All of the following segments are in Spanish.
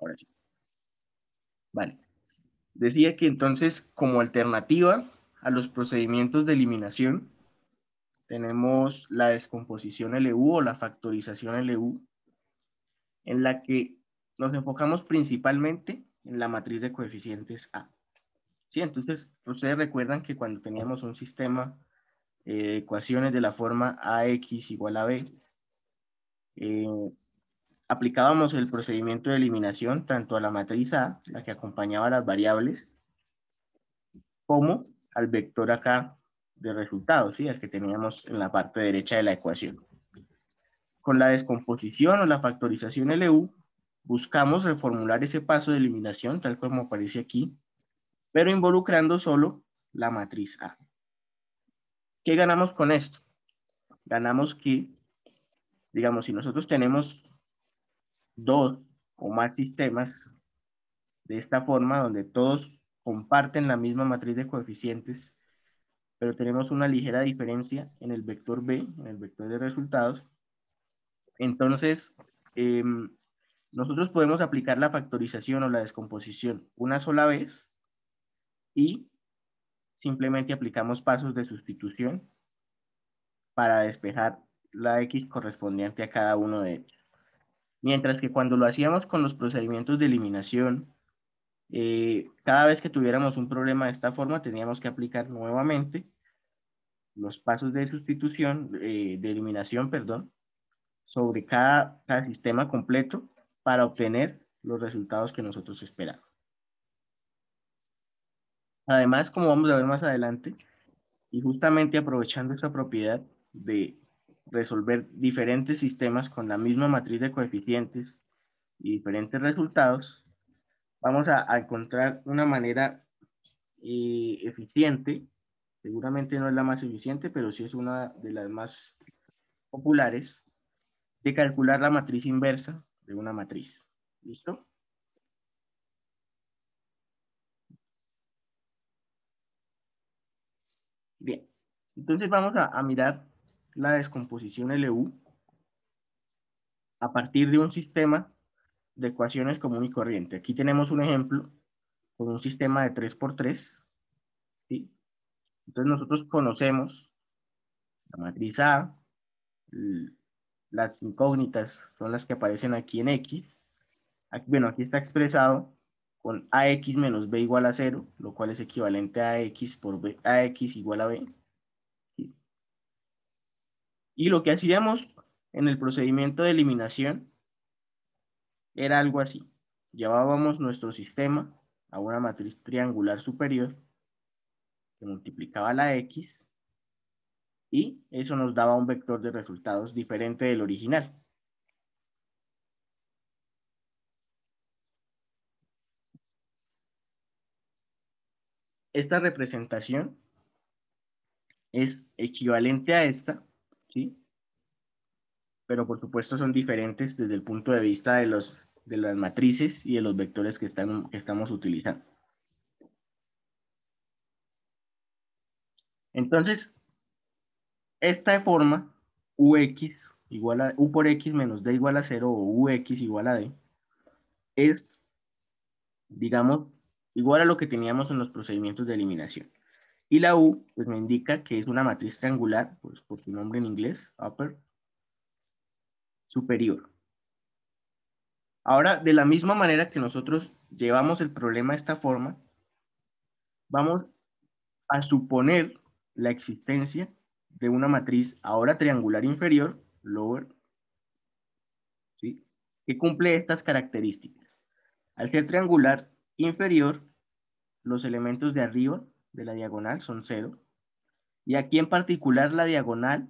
Ahora sí. Vale. Decía que entonces, como alternativa a los procedimientos de eliminación, tenemos la descomposición LU o la factorización LU, en la que nos enfocamos principalmente en la matriz de coeficientes A. Sí, entonces, ustedes recuerdan que cuando teníamos un sistema eh, de ecuaciones de la forma AX igual a B, eh, aplicábamos el procedimiento de eliminación tanto a la matriz A, la que acompañaba las variables, como al vector acá de resultados, ¿sí? el que teníamos en la parte derecha de la ecuación. Con la descomposición o la factorización LU, buscamos reformular ese paso de eliminación, tal como aparece aquí, pero involucrando solo la matriz A. ¿Qué ganamos con esto? Ganamos que, digamos, si nosotros tenemos dos o más sistemas de esta forma, donde todos comparten la misma matriz de coeficientes, pero tenemos una ligera diferencia en el vector B, en el vector de resultados. Entonces, em, nosotros podemos aplicar la factorización o la descomposición una sola vez y simplemente aplicamos pasos de sustitución para despejar la X correspondiente a cada uno de ellos. Mientras que cuando lo hacíamos con los procedimientos de eliminación, eh, cada vez que tuviéramos un problema de esta forma, teníamos que aplicar nuevamente los pasos de sustitución, eh, de eliminación, perdón, sobre cada, sistema completo para obtener los resultados que nosotros esperamos. Además, como vamos a ver más adelante, y justamente aprovechando esa propiedad de resolver diferentes sistemas con la misma matriz de coeficientes y diferentes resultados, vamos a, encontrar una manera eh, eficiente, seguramente no es la más eficiente, pero sí es una de las más populares, de calcular la matriz inversa de una matriz. ¿Listo? Bien, entonces vamos a, a mirar la descomposición LU a partir de un sistema de ecuaciones común y corriente. Aquí tenemos un ejemplo con un sistema de 3x3. 3 Entonces nosotros conocemos la matriz A, las incógnitas son las que aparecen aquí en X. bueno, aquí está expresado con AX menos B igual a 0, lo cual es equivalente a X por AX igual a B. Y lo que hacíamos en el procedimiento de eliminación era algo así. Llevábamos nuestro sistema a una matriz triangular superior que multiplicaba la X y eso nos daba un vector de resultados diferente del original. Esta representación es equivalente a esta, ¿sí? Pero por supuesto son diferentes desde el punto de vista de, los, de las matrices y de los vectores que, están, estamos utilizando. Entonces, esta forma, ux igual a u por x menos d igual a 0 o ux igual a d, es, digamos, igual a lo que teníamos en los procedimientos de eliminación. Y la U, pues me indica que es una matriz triangular, pues, por su nombre en inglés, upper, superior. Ahora, de la misma manera que nosotros llevamos el problema de esta forma, vamos a suponer la existencia de una matriz ahora triangular inferior, lower, que cumple estas características. Al ser triangular inferior, los elementos de arriba de la diagonal son 0. Y aquí en particular la diagonal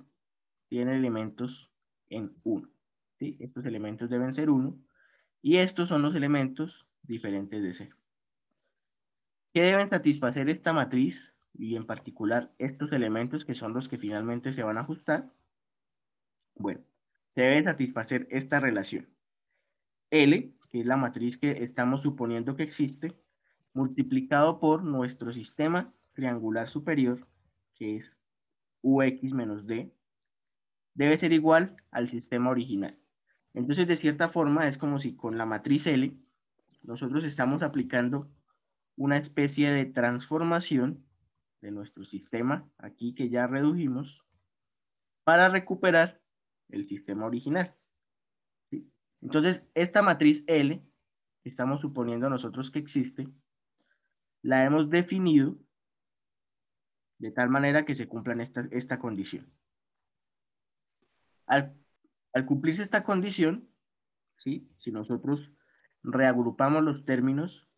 tiene elementos en 1. ¿sí? Estos elementos deben ser 1. Y estos son los elementos diferentes de 0. ¿Qué deben satisfacer esta matriz? Y en particular estos elementos que son los que finalmente se van a ajustar. Bueno, se debe satisfacer esta relación. L, que es la matriz que estamos suponiendo que existe, multiplicado por nuestro sistema triangular superior, que es ux menos d, debe ser igual al sistema original. Entonces, de cierta forma, es como si con la matriz L nosotros estamos aplicando una especie de transformación de nuestro sistema, aquí que ya redujimos, para recuperar el sistema original. Entonces, esta matriz L, estamos suponiendo nosotros que existe, la hemos definido de tal manera que se cumplan esta, condición. Al, cumplirse esta condición, si nosotros reagrupamos los términos,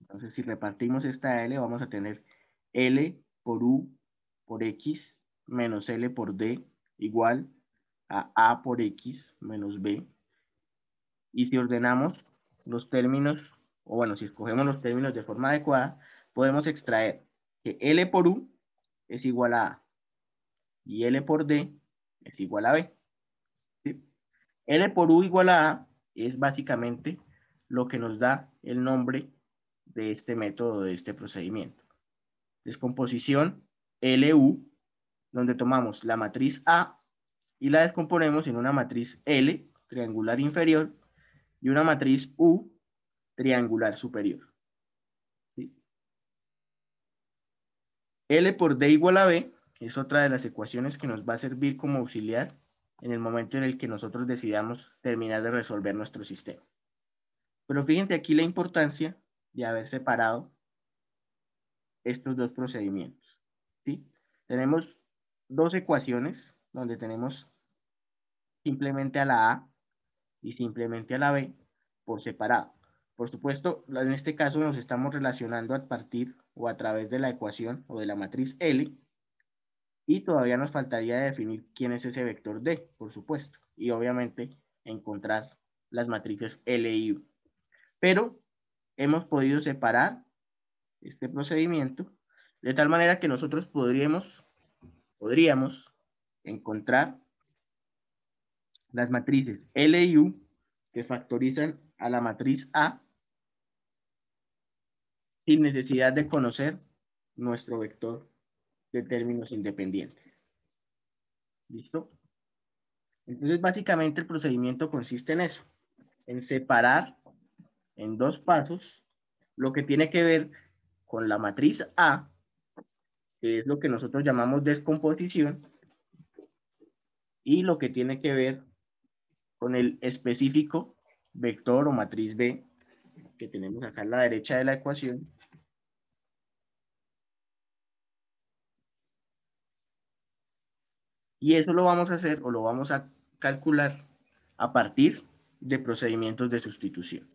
entonces si repartimos esta L, vamos a tener L por U por X menos L por D igual a A por X menos B. Y si ordenamos los términos o bueno, si escogemos los términos de forma adecuada, podemos extraer que L por U es igual a A y L por D es igual a B. L por U igual a A es básicamente lo que nos da el nombre de este método, de este procedimiento. Descomposición LU, donde tomamos la matriz A y la descomponemos en una matriz L, triangular inferior, y una matriz U, triangular superior. L por D igual a B es otra de las ecuaciones que nos va a servir como auxiliar en el momento en el que nosotros decidamos terminar de resolver nuestro sistema. Pero fíjense aquí la importancia de haber separado estos dos procedimientos. Tenemos dos ecuaciones donde tenemos simplemente a la A y simplemente a la B por separado. Por supuesto, en este caso nos estamos relacionando a partir o a través de la ecuación o de la matriz L y todavía nos faltaría definir quién es ese vector D, por supuesto, y obviamente encontrar las matrices L y U. Pero hemos podido separar este procedimiento de tal manera que nosotros podríamos, podríamos encontrar las matrices L y U que factorizan a la matriz A sin necesidad de conocer nuestro vector de términos independientes. ¿Listo? Entonces, básicamente el procedimiento consiste en eso, en separar en dos pasos lo que tiene que ver con la matriz A, que es lo que nosotros llamamos descomposición, y lo que tiene que ver con el específico vector o matriz B que tenemos acá a la derecha de la ecuación, Y eso lo vamos a hacer o lo vamos a calcular a partir de procedimientos de sustitución.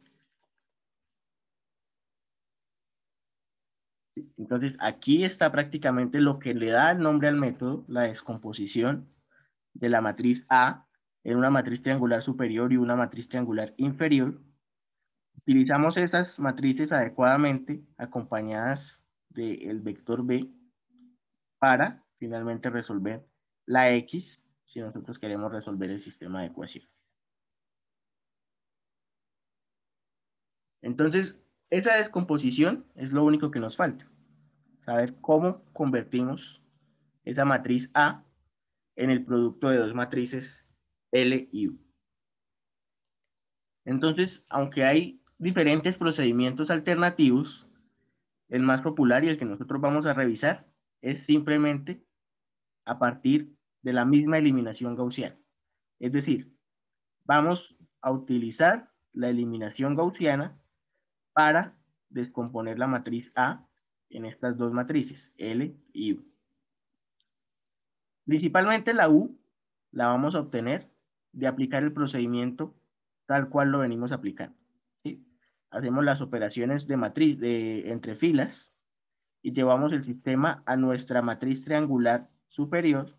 Entonces, aquí está prácticamente lo que le da el nombre al método, la descomposición de la matriz A en una matriz triangular superior y una matriz triangular inferior. Utilizamos estas matrices adecuadamente acompañadas del vector B para finalmente resolver la X si nosotros queremos resolver el sistema de ecuaciones Entonces, esa descomposición es lo único que nos falta. Saber cómo convertimos esa matriz A en el producto de dos matrices L y U. Entonces, aunque hay diferentes procedimientos alternativos, el más popular y el que nosotros vamos a revisar es simplemente a partir de la misma eliminación gaussiana. Es decir, vamos a utilizar la eliminación gaussiana para descomponer la matriz A en estas dos matrices, L y U. Principalmente la U la vamos a obtener de aplicar el procedimiento tal cual lo venimos aplicando. Hacemos las operaciones de matriz de, entre filas y llevamos el sistema a nuestra matriz triangular superior,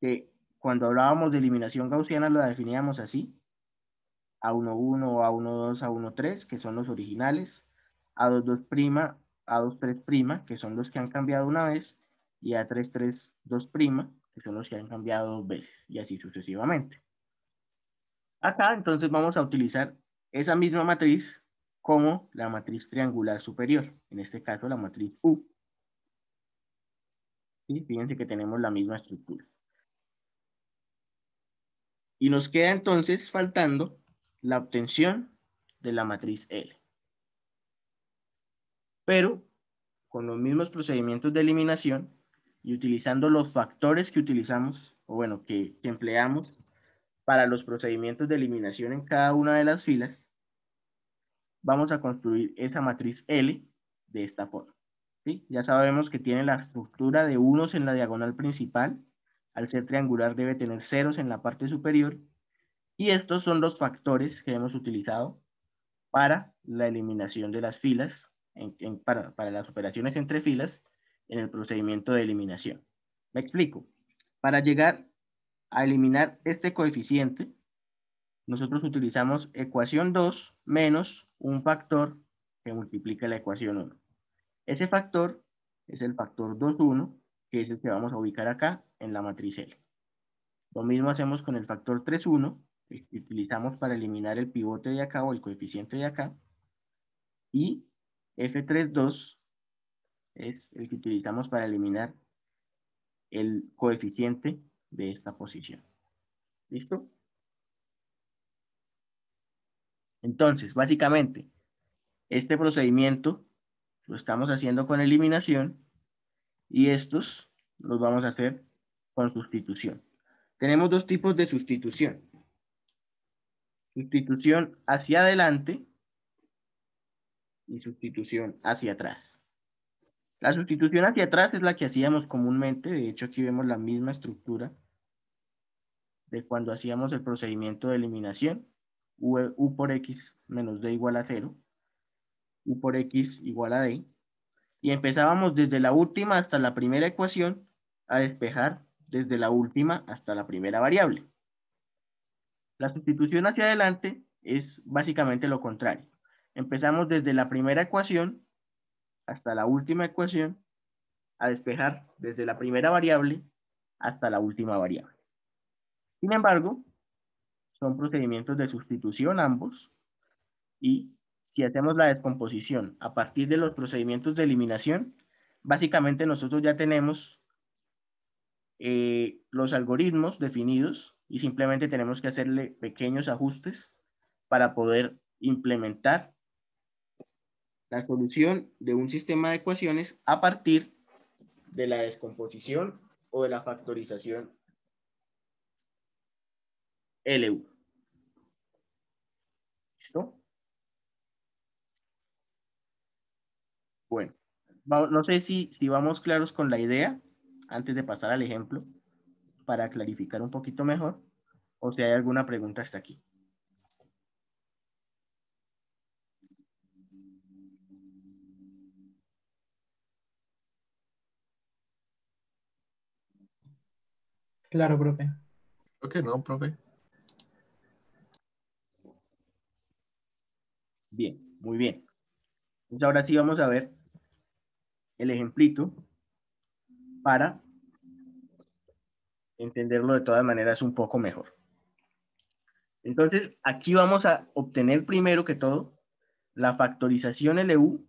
que cuando hablábamos de eliminación gaussiana la definíamos así, A11, A12, A13, que son los originales, A22', A23', que son los que han cambiado una vez, y A332', que son los que han cambiado dos veces, y así sucesivamente. Acá entonces vamos a utilizar esa misma matriz como la matriz triangular superior, en este caso la matriz U. Fíjense que tenemos la misma estructura. Y nos queda entonces faltando la obtención de la matriz L. Pero con los mismos procedimientos de eliminación y utilizando los factores que utilizamos, o bueno, que empleamos para los procedimientos de eliminación en cada una de las filas, vamos a construir esa matriz L de esta forma. Ya sabemos que tiene la estructura de unos en la diagonal principal, al ser triangular debe tener ceros en la parte superior, y estos son los factores que hemos utilizado para la eliminación de las filas, para, para las operaciones entre filas en el procedimiento de eliminación. Me explico. Para llegar a eliminar este coeficiente, nosotros utilizamos ecuación 2 menos un factor que multiplica la ecuación 1. Ese factor es el factor 2,1, que es el que vamos a ubicar acá en la matriz L. Lo mismo hacemos con el factor 3,1, que utilizamos para eliminar el pivote de acá o el coeficiente de acá. Y F32 es el que utilizamos para eliminar el coeficiente de esta posición. ¿Listo? Entonces, básicamente, este procedimiento lo estamos haciendo con eliminación y estos los vamos a hacer con sustitución. Tenemos dos tipos de sustitución. Sustitución hacia adelante y sustitución hacia atrás. La sustitución hacia atrás es la que hacíamos comúnmente, de hecho aquí vemos la misma estructura de cuando hacíamos el procedimiento de eliminación, u, por x menos d igual a cero u por x igual a d. Y empezábamos desde la última hasta la primera ecuación a despejar desde la última hasta la primera variable. La sustitución hacia adelante es básicamente lo contrario. Empezamos desde la primera ecuación hasta la última ecuación a despejar desde la primera variable hasta la última variable. Sin embargo, son procedimientos de sustitución ambos y si hacemos la descomposición a partir de los procedimientos de eliminación, básicamente nosotros ya tenemos eh, los algoritmos definidos y simplemente tenemos que hacerle pequeños ajustes para poder implementar la solución de un sistema de ecuaciones a partir de la descomposición o de la factorización LU. ¿Listo? Bueno, no sé si, vamos claros con la idea antes de pasar al ejemplo para clarificar un poquito mejor o si hay alguna pregunta hasta aquí. Claro, profe. Ok, no, profe. Bien, muy bien. Entonces ahora sí vamos a ver el ejemplito para entenderlo de todas maneras un poco mejor. Entonces, aquí vamos a obtener primero que todo la factorización LU,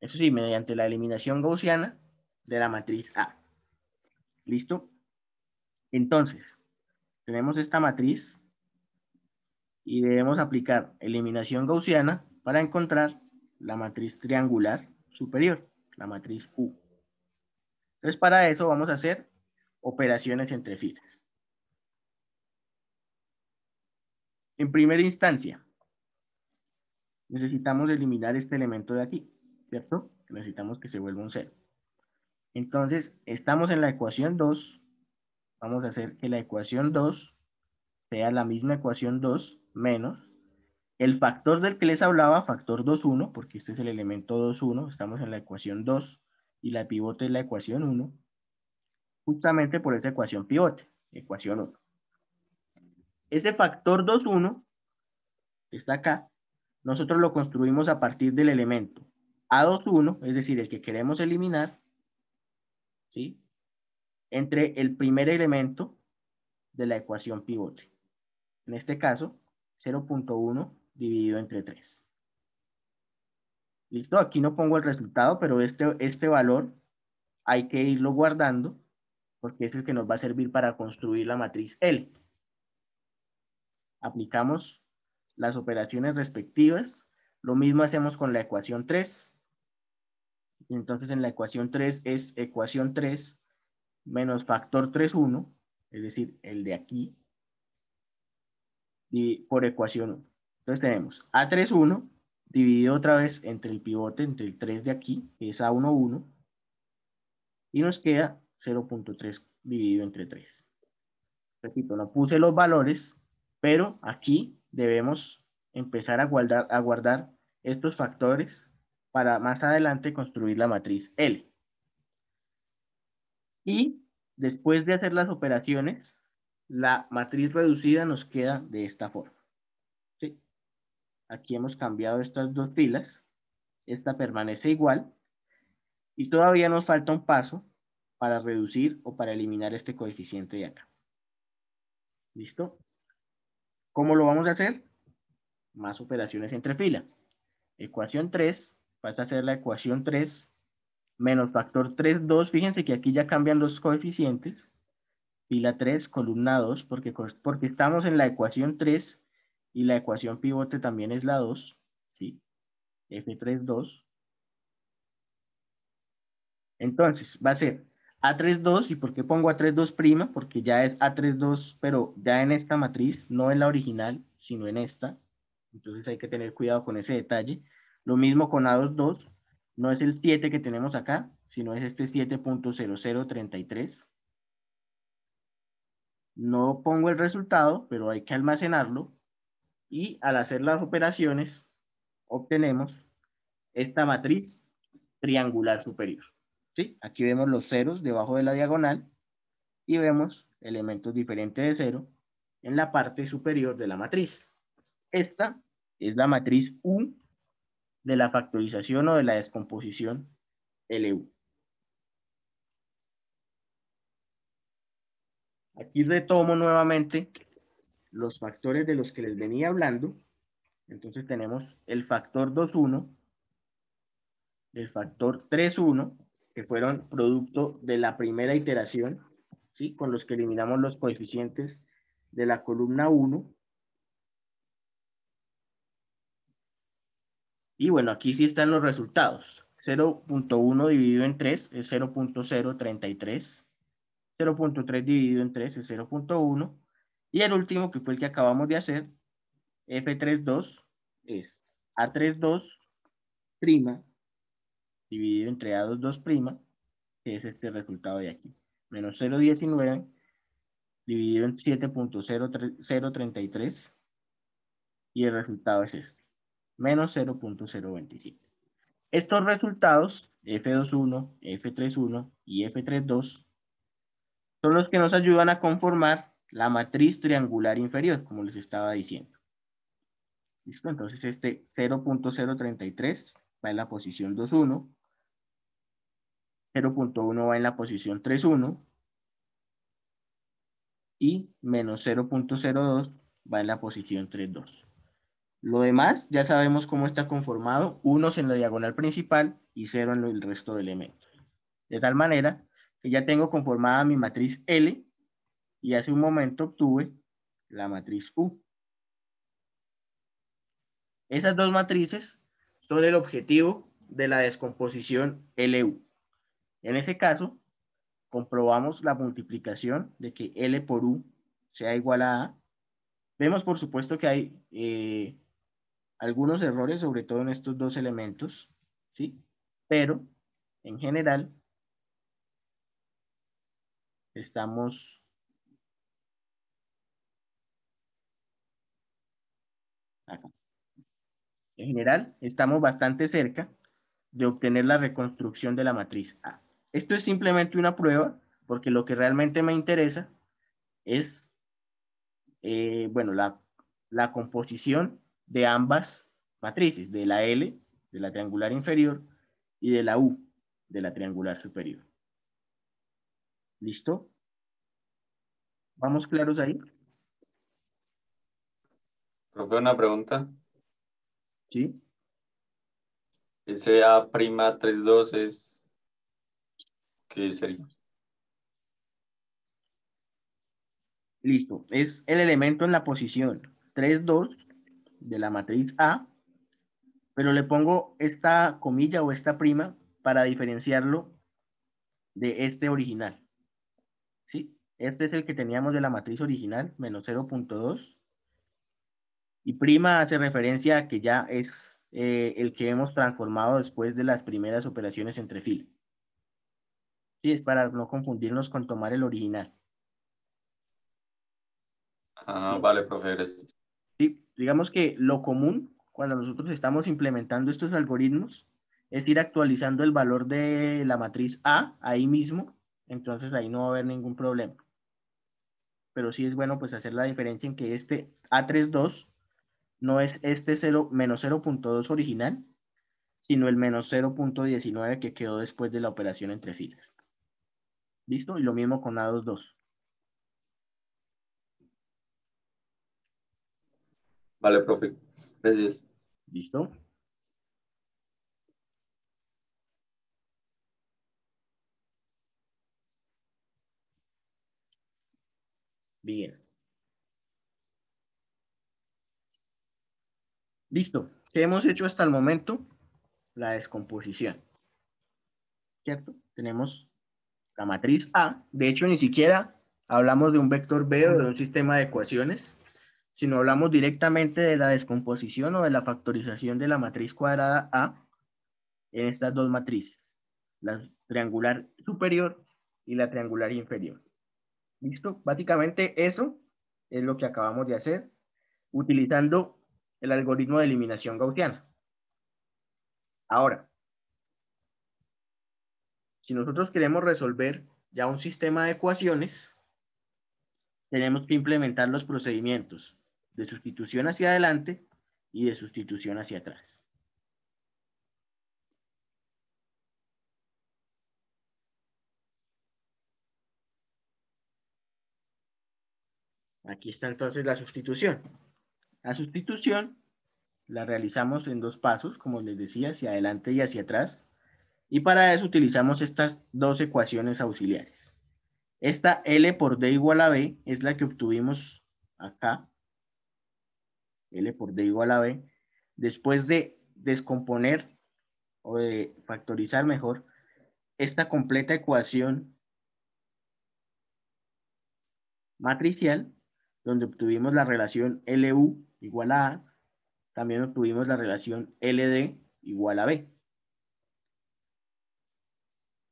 eso sí, mediante la eliminación gaussiana de la matriz A. ¿Listo? Entonces, tenemos esta matriz y debemos aplicar eliminación gaussiana para encontrar la matriz triangular superior, la matriz U. Entonces, para eso vamos a hacer operaciones entre filas. En primera instancia, necesitamos eliminar este elemento de aquí, ¿cierto? Necesitamos que se vuelva un cero. Entonces, estamos en la ecuación 2. Vamos a hacer que la ecuación 2 sea la misma ecuación 2 menos el factor del que les hablaba, factor 2,1, porque este es el elemento 2,1, estamos en la ecuación 2 y la pivote es la ecuación 1, justamente por esa ecuación pivote, ecuación 1. Ese factor 2,1, que está acá, nosotros lo construimos a partir del elemento A21, es decir, el que queremos eliminar, ¿sí? entre el primer elemento de la ecuación pivote. En este caso, 0.1 dividido entre 3. Listo, aquí no pongo el resultado, pero este, este valor hay que irlo guardando porque es el que nos va a servir para construir la matriz L. Aplicamos las operaciones respectivas. Lo mismo hacemos con la ecuación 3. Entonces en la ecuación 3 es ecuación 3 menos factor 3, 1, es decir, el de aquí, y por ecuación 1. Entonces tenemos A3-1 dividido otra vez entre el pivote, entre el 3 de aquí, que es A1-1, y nos queda 0.3 dividido entre 3. Repito, no puse los valores, pero aquí debemos empezar a guardar, a guardar estos factores para más adelante construir la matriz L. Y después de hacer las operaciones, la matriz reducida nos queda de esta forma. Aquí hemos cambiado estas dos filas. Esta permanece igual. Y todavía nos falta un paso para reducir o para eliminar este coeficiente de acá. ¿Listo? ¿Cómo lo vamos a hacer? Más operaciones entre fila. Ecuación 3 pasa a ser la ecuación 3 menos factor 3, 2. Fíjense que aquí ya cambian los coeficientes. Fila 3, columna 2, porque, porque estamos en la ecuación 3 y la ecuación pivote también es la 2, ¿sí? F3, 2. Entonces, va a ser a 32 ¿y por qué pongo a 32 prima? Porque ya es a 32 pero ya en esta matriz, no en la original, sino en esta. Entonces hay que tener cuidado con ese detalle. Lo mismo con a 22 no es el 7 que tenemos acá, sino es este 7.0033. No pongo el resultado, pero hay que almacenarlo y al hacer las operaciones obtenemos esta matriz triangular superior. ¿sí? Aquí vemos los ceros debajo de la diagonal y vemos elementos diferentes de cero en la parte superior de la matriz. Esta es la matriz U de la factorización o de la descomposición LU. Aquí retomo nuevamente los factores de los que les venía hablando. Entonces tenemos el factor 2,1, el factor 3,1, que fueron producto de la primera iteración, ¿sí? con los que eliminamos los coeficientes de la columna 1. Y bueno, aquí sí están los resultados. 0.1 dividido en 3 es 0.033. 0.3 dividido en 3 es 0.1. Y el último, que fue el que acabamos de hacer, F32 es A32 prima dividido entre A22 prima, que es este resultado de aquí. Menos 0,19 dividido en 7.033 y el resultado es este. Menos 0.027. Estos resultados, F21, F31 y F32, son los que nos ayudan a conformar la matriz triangular inferior, como les estaba diciendo. ¿Listo? Entonces este 0.033 va en la posición 2.1, 0.1 va en la posición 3.1 y menos 0.02 va en la posición 3.2. Lo demás ya sabemos cómo está conformado, unos en la diagonal principal y cero en el resto de elementos. De tal manera que ya tengo conformada mi matriz L y hace un momento obtuve la matriz U. Esas dos matrices son el objetivo de la descomposición LU. En ese caso, comprobamos la multiplicación de que L por U sea igual a A. Vemos, por supuesto, que hay eh, algunos errores, sobre todo en estos dos elementos, ¿sí? Pero, en general, estamos En general, estamos bastante cerca de obtener la reconstrucción de la matriz A. Esto es simplemente una prueba, porque lo que realmente me interesa es, eh, bueno, la, la composición de ambas matrices, de la L, de la triangular inferior, y de la U, de la triangular superior. ¿Listo? ¿Vamos claros ahí? Profe, una pregunta. ¿Sí? Ese A prima 32 es, ¿qué sería? Listo, es el elemento en la posición 3, 2 de la matriz A, pero le pongo esta comilla o esta prima para diferenciarlo de este original. ¿Sí? Este es el que teníamos de la matriz original, menos 0.2. Y prima hace referencia a que ya es eh, el que hemos transformado después de las primeras operaciones entre fil. Sí, es para no confundirnos con tomar el original. Ah, vale, profe, Sí, digamos que lo común cuando nosotros estamos implementando estos algoritmos es ir actualizando el valor de la matriz A ahí mismo, entonces ahí no va a haber ningún problema. Pero sí es bueno pues hacer la diferencia en que este A32 no es este 0, menos 0.2 original, sino el menos 0.19 que quedó después de la operación entre filas. ¿Listo? Y lo mismo con A22. Vale, profe. Gracias. ¿Listo? Bien. Listo. ¿Qué hemos hecho hasta el momento? La descomposición. ¿Cierto? Tenemos la matriz A. De hecho, ni siquiera hablamos de un vector B o de un sistema de ecuaciones, sino hablamos directamente de la descomposición o de la factorización de la matriz cuadrada A en estas dos matrices, la triangular superior y la triangular inferior. ¿Listo? Básicamente eso es lo que acabamos de hacer utilizando el algoritmo de eliminación gaussiana. Ahora, si nosotros queremos resolver ya un sistema de ecuaciones, tenemos que implementar los procedimientos de sustitución hacia adelante y de sustitución hacia atrás. Aquí está entonces la sustitución. La sustitución la realizamos en dos pasos, como les decía, hacia adelante y hacia atrás. Y para eso utilizamos estas dos ecuaciones auxiliares. Esta L por D igual a B es la que obtuvimos acá. L por D igual a B. Después de descomponer o de factorizar mejor esta completa ecuación matricial, donde obtuvimos la relación LU igual a A, también obtuvimos la relación LD igual a B.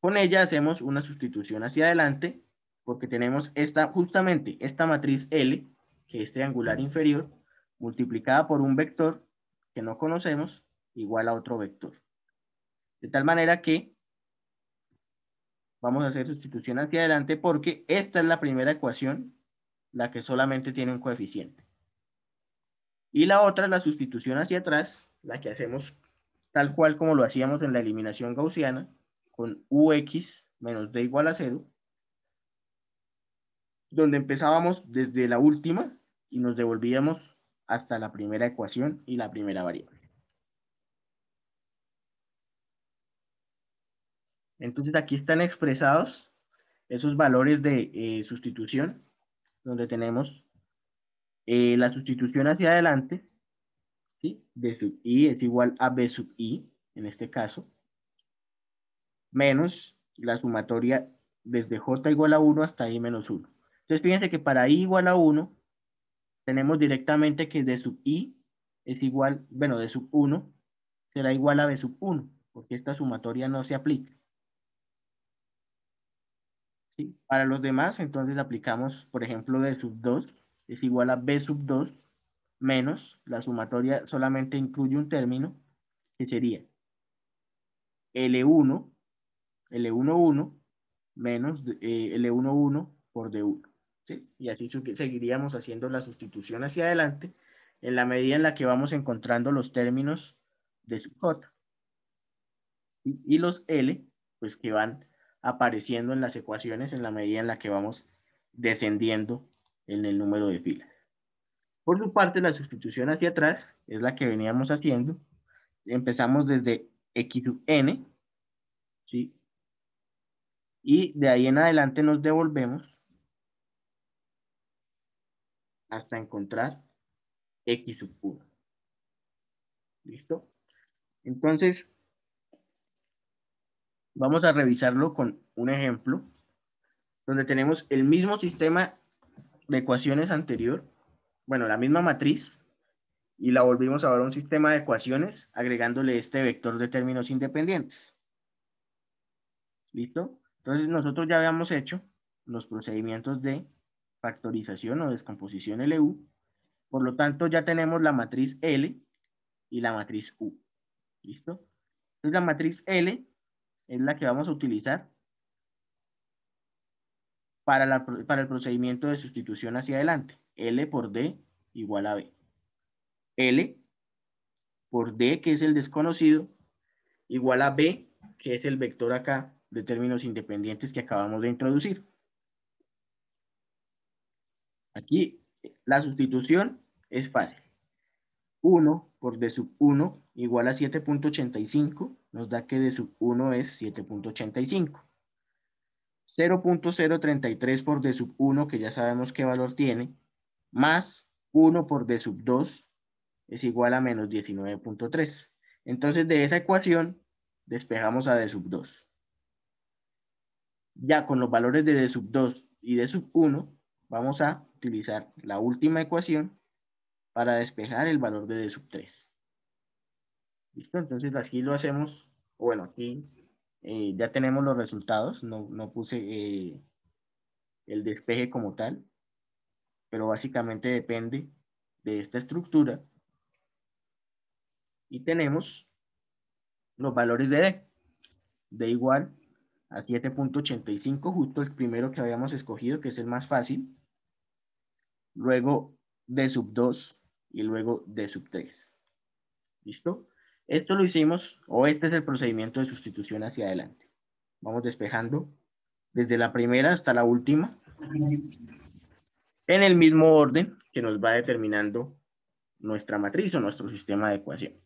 Con ella hacemos una sustitución hacia adelante porque tenemos esta, justamente esta matriz L, que es triangular inferior, multiplicada por un vector que no conocemos, igual a otro vector. De tal manera que vamos a hacer sustitución hacia adelante porque esta es la primera ecuación la que solamente tiene un coeficiente. Y la otra es la sustitución hacia atrás, la que hacemos tal cual como lo hacíamos en la eliminación gaussiana, con ux menos d igual a 0, donde empezábamos desde la última y nos devolvíamos hasta la primera ecuación y la primera variable. Entonces aquí están expresados esos valores de eh, sustitución donde tenemos eh, la sustitución hacia adelante, ¿sí? B sub i es igual a B sub i, en este caso, menos la sumatoria desde j igual a 1 hasta i menos 1. Entonces fíjense que para i igual a 1, tenemos directamente que D sub i es igual, bueno, D sub 1 será igual a B sub 1, porque esta sumatoria no se aplica. Para los demás, entonces aplicamos, por ejemplo, D sub 2 es igual a B sub 2 menos, la sumatoria solamente incluye un término, que sería L1, L11 menos eh, L11 por D1. Y así seguiríamos haciendo la sustitución hacia adelante en la medida en la que vamos encontrando los términos de sub J. Y, y los L, pues que van apareciendo en las ecuaciones en la medida en la que vamos descendiendo en el número de filas. Por su parte, la sustitución hacia atrás es la que veníamos haciendo. Empezamos desde x sub n, ¿sí? Y de ahí en adelante nos devolvemos hasta encontrar x sub 1. ¿Listo? Entonces, Vamos a revisarlo con un ejemplo donde tenemos el mismo sistema de ecuaciones anterior, bueno, la misma matriz, y la volvimos a ver un sistema de ecuaciones agregándole este vector de términos independientes. ¿Listo? Entonces nosotros ya habíamos hecho los procedimientos de factorización o descomposición LU, por lo tanto ya tenemos la matriz L y la matriz U. ¿Listo? Entonces la matriz L es la que vamos a utilizar para, el procedimiento de sustitución hacia adelante. L por D igual a B. L por D, que es el desconocido, igual a B, que es el vector acá de términos independientes que acabamos de introducir. Aquí la sustitución es fácil. 1 por D sub 1 igual a 7.85 nos da que D sub 1 es 7.85. 0.033 por D sub 1, que ya sabemos qué valor tiene, más 1 por D sub 2 es igual a menos 19.3. Entonces de esa ecuación despejamos a D sub 2. Ya con los valores de D sub 2 y D sub 1, vamos a utilizar la última ecuación para despejar el valor de D sub 3. ¿Listo? Entonces aquí lo hacemos, bueno, aquí eh, ya tenemos los resultados, no, puse eh, el despeje como tal, pero básicamente depende de esta estructura y tenemos los valores de D, D igual a 7.85, justo el primero que habíamos escogido, que es el más fácil, luego D sub 2 y luego D sub 3. ¿Listo? Esto lo hicimos, o este es el procedimiento de sustitución hacia adelante. Vamos despejando desde la primera hasta la última, en el mismo orden que nos va determinando nuestra matriz o nuestro sistema de ecuación.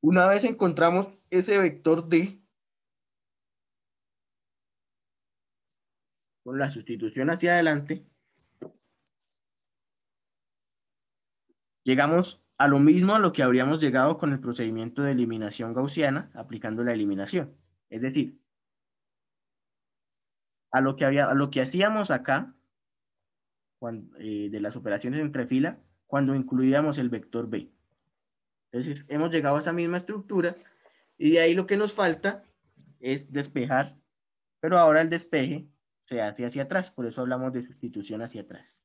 Una vez encontramos ese vector D, con la sustitución hacia adelante, llegamos a lo mismo a lo que habríamos llegado con el procedimiento de eliminación gaussiana aplicando la eliminación. Es decir, a lo que, había, lo que hacíamos acá eh, de las operaciones entre fila cuando incluíamos el vector B. Entonces, hemos llegado a esa misma estructura y de ahí lo que nos falta es despejar, pero ahora el despeje se hace hacia atrás, por eso hablamos de sustitución hacia atrás.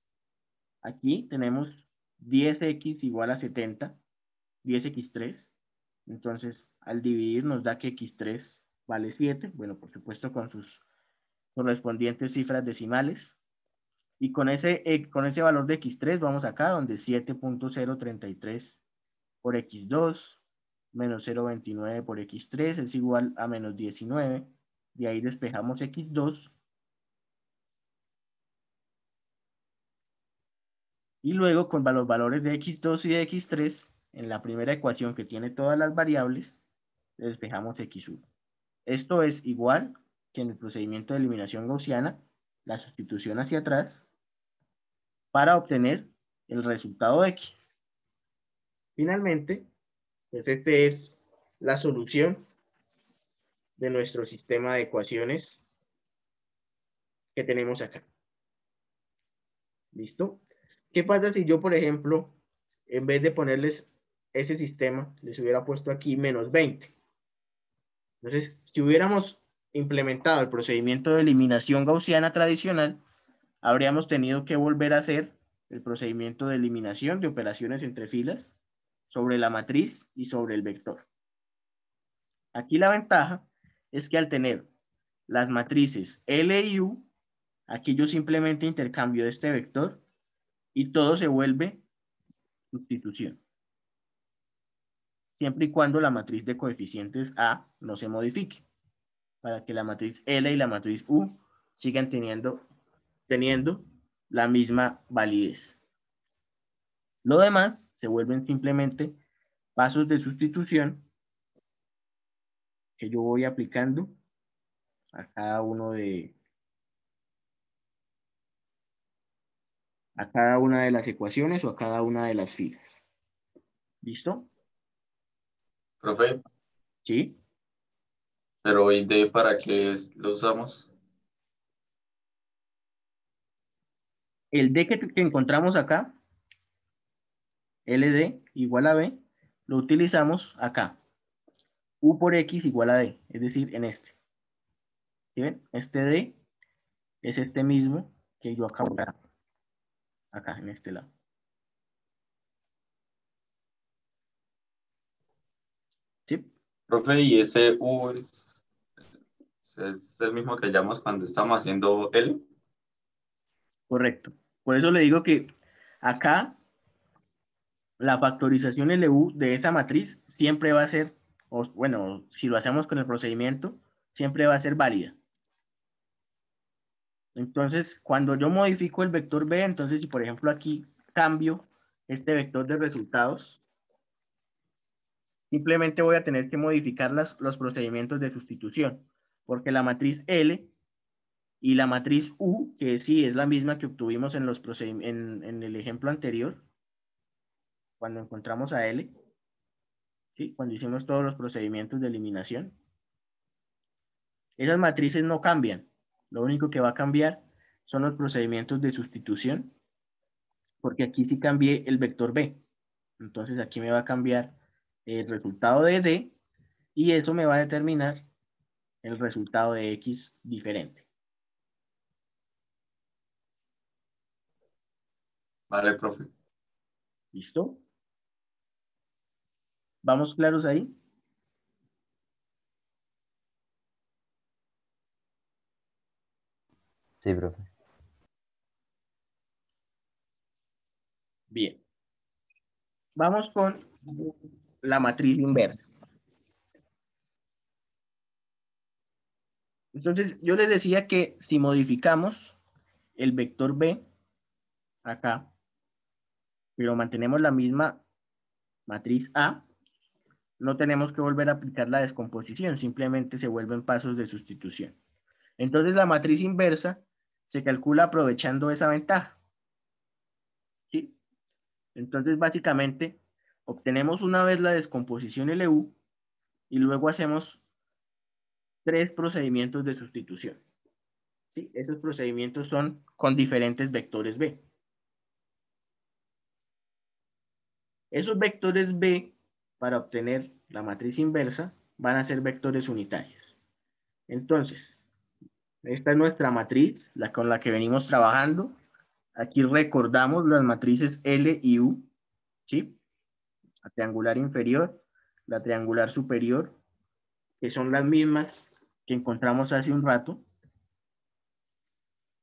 Aquí tenemos 10x igual a 70, 10x3. Entonces, al dividir nos da que x3 vale 7, bueno, por supuesto con sus correspondientes cifras decimales. Y con ese, eh, con ese valor de x3 vamos acá, donde 7.033 por x2 menos 0.29 por x3 es igual a menos 19. De ahí despejamos x2 Y luego con los valores de x2 y de x3, en la primera ecuación que tiene todas las variables, despejamos x1. Esto es igual que en el procedimiento de eliminación gaussiana, la sustitución hacia atrás, para obtener el resultado de x. Finalmente, pues esta es la solución de nuestro sistema de ecuaciones que tenemos acá. ¿Listo? ¿Qué pasa si yo, por ejemplo, en vez de ponerles ese sistema, les hubiera puesto aquí menos 20? Entonces, si hubiéramos implementado el procedimiento de eliminación gaussiana tradicional, habríamos tenido que volver a hacer el procedimiento de eliminación de operaciones entre filas sobre la matriz y sobre el vector. Aquí la ventaja es que al tener las matrices L y U, aquí yo simplemente intercambio este vector y todo se vuelve sustitución. Siempre y cuando la matriz de coeficientes A no se modifique, para que la matriz L y la matriz U sigan teniendo, teniendo la misma validez. Lo demás se vuelven simplemente pasos de sustitución que yo voy aplicando a cada uno de a cada una de las ecuaciones o a cada una de las filas. ¿Listo? Profe. Sí. Pero el D para qué lo usamos? El D que, encontramos acá, LD igual a B, lo utilizamos acá. U por X igual a D, es decir, en este. ¿Sí ven? Este D es este mismo que yo acabo de acá en este lado. ¿Sí? Profe, ¿y ese U es, el mismo que hallamos cuando estamos haciendo L? Correcto. Por eso le digo que acá la factorización LU de esa matriz siempre va a ser, o, bueno, si lo hacemos con el procedimiento, siempre va a ser válida. Entonces, cuando yo modifico el vector B, entonces si por ejemplo aquí cambio este vector de resultados, simplemente voy a tener que modificar los procedimientos de sustitución, porque la matriz L y la matriz U, que sí es la misma que obtuvimos en, los el ejemplo anterior, cuando encontramos a L, cuando hicimos todos los procedimientos de eliminación, esas matrices no cambian, lo único que va a cambiar son los procedimientos de sustitución, porque aquí sí cambié el vector B. Entonces aquí me va a cambiar el resultado de D y eso me va a determinar el resultado de X diferente. Vale, profe. ¿Listo? ¿Vamos claros ahí? Sí, profe. Bien. Vamos con la matriz inversa. Entonces, yo les decía que si modificamos el vector B acá, pero mantenemos la misma matriz A, no tenemos que volver a aplicar la descomposición, simplemente se vuelven pasos de sustitución. Entonces, la matriz inversa se calcula aprovechando esa ventaja. ¿Sí? Entonces, básicamente, obtenemos una vez la descomposición LU y luego hacemos tres procedimientos de sustitución. ¿Sí? Esos procedimientos son con diferentes vectores B. Esos vectores B, para obtener la matriz inversa, van a ser vectores unitarios. Entonces, esta es nuestra matriz, la con la que venimos trabajando. Aquí recordamos las matrices L y U, ¿sí? La triangular inferior, la triangular superior, que son las mismas que encontramos hace un rato.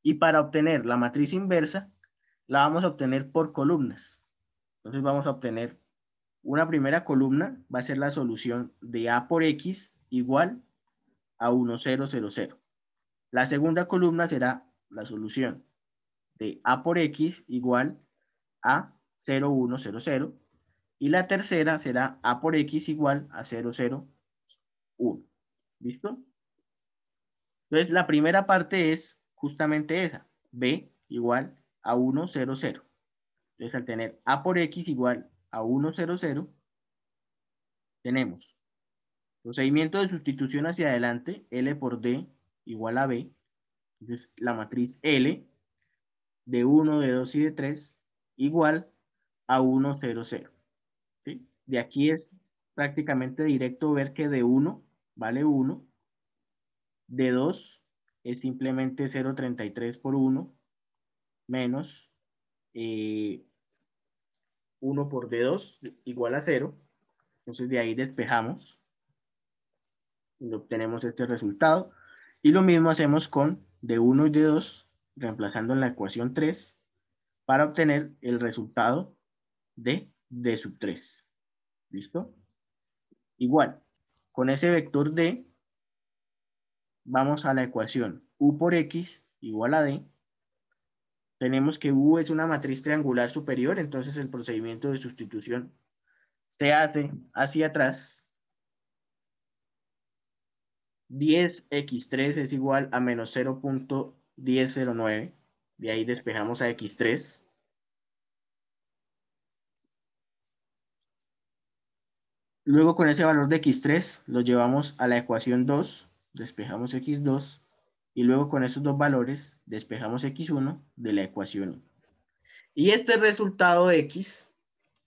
Y para obtener la matriz inversa, la vamos a obtener por columnas. Entonces vamos a obtener una primera columna, va a ser la solución de A por X igual a 1, 0, 0, 0. La segunda columna será la solución de A por X igual a 0, 0, 1, 0. y la tercera será A por X igual a 0, 0, 1. ¿Listo? Entonces, la primera parte es justamente esa, B igual a 1, 0, 0. Entonces, al tener A por X igual a 1, 0, 0, tenemos procedimiento de sustitución hacia adelante, L por D igual a B. Entonces, la matriz L de 1, de 2 y de 3 igual a 1, 0, 0. De aquí es prácticamente directo ver que de 1 vale 1, de 2 es simplemente 0,33 por 1 menos 1 eh, por D2 igual a 0. Entonces de ahí despejamos y obtenemos este resultado. Y lo mismo hacemos con D1 y D2, reemplazando en la ecuación 3, para obtener el resultado de D sub 3. ¿Listo? Igual, con ese vector D, vamos a la ecuación U por X igual a D. Tenemos que U es una matriz triangular superior, entonces el procedimiento de sustitución se hace hacia atrás 10x3 es igual a menos 0.1009. De ahí despejamos a x3. Luego con ese valor de x3 lo llevamos a la ecuación 2, despejamos x2 y luego con esos dos valores despejamos x1 de la ecuación 1. Y este resultado x